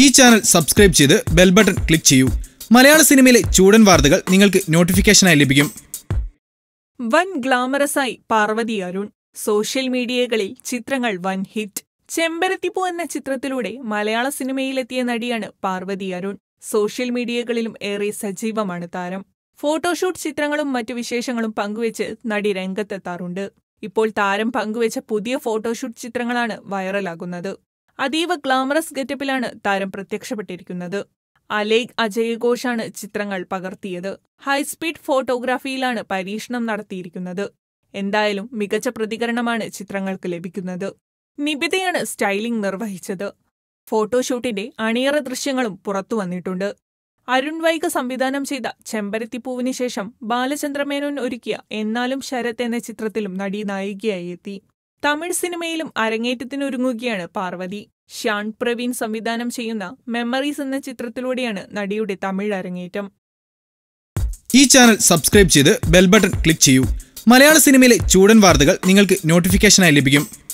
ഈ channel subscribe ചെയ്ത് bell button click ചെയ്യൂ മലയാള സിനിമയിലെ ചൂടൻ വാർത്തകൾ നിങ്ങൾക്ക് നോട്ടിഫിക്കേഷനായി ലഭിക്കും വൻ ഗ്ലാമറസായി പാർവതി അരുൺ സോഷ്യൽ മീഡിയകളിൽ ചിത്രങ്ങൾ വൻ ഹിറ്റ് ചെമ്പരത്തിപ്പൂ എന്ന ചിത്രത്തിലൂടെ മലയാള സിനിമയിലെത്തിയ നടിയാണ് പാർവതി അരുൺ സോഷ്യൽ മീഡിയകളിലും ഏറെ സജീവമാണ് താരം ഫോട്ടോഷൂട്ട് ചിത്രങ്ങളും മറ്റു വിശേഷങ്ങളും പങ്കുവെച്ച് നടി രംഗത്തെത്താറുണ്ട് ഇപ്പോൾ താരം പങ്കുവെച്ച പുതിയ ഫോട്ടോഷൂട്ട് ചിത്രങ്ങളാണ് വൈറലാകുന്നത് അതീവ ഗ്ലാമറസ് ഗെറ്റപ്പിലാണ് താരം പ്രത്യക്ഷപ്പെട്ടിരിക്കുന്നത് അലേഖ് അജയ് ഘോഷാണ് ചിത്രങ്ങൾ പകർത്തിയത് ഹൈസ്പീഡ് ഫോട്ടോഗ്രാഫിയിലാണ് പരീക്ഷണം നടത്തിയിരിക്കുന്നത് എന്തായാലും മികച്ച പ്രതികരണമാണ് ചിത്രങ്ങൾക്ക് ലഭിക്കുന്നത് നിബിതയാണ് സ്റ്റൈലിംഗ് നിർവഹിച്ചത് ഫോട്ടോഷൂട്ടിന്റെ അണിയറ ദൃശ്യങ്ങളും പുറത്തു വന്നിട്ടുണ്ട് അരുൺ വൈക സംവിധാനം ചെയ്ത ചെമ്പരത്തിപ്പൂവിന് ശേഷം ബാലചന്ദ്രമേനോൻ ഒരുക്കിയ എന്നാലും ശരത് എന്ന ചിത്രത്തിലും നടി നായികയായി എത്തി തമിഴ് സിനിമയിലും അരങ്ങേറ്റത്തിനൊരുങ്ങുകയാണ് പാർവതി ഷാൻ പ്രവീൺ സംവിധാനം ചെയ്യുന്ന മെമ്മറീസ് എന്ന ചിത്രത്തിലൂടെയാണ് നടിയുടെ തമിഴ് അരങ്ങേറ്റം ഈ ചാനൽ സബ്സ്ക്രൈബ് ചെയ്ത് ബെൽ ബട്ടൺ ക്ലിക്ക് ചെയ്യൂ മലയാള സിനിമയിലെ ചൂടൻ വാർത്തകൾ നിങ്ങൾക്ക് നോട്ടിഫിക്കേഷനായി ലഭിക്കും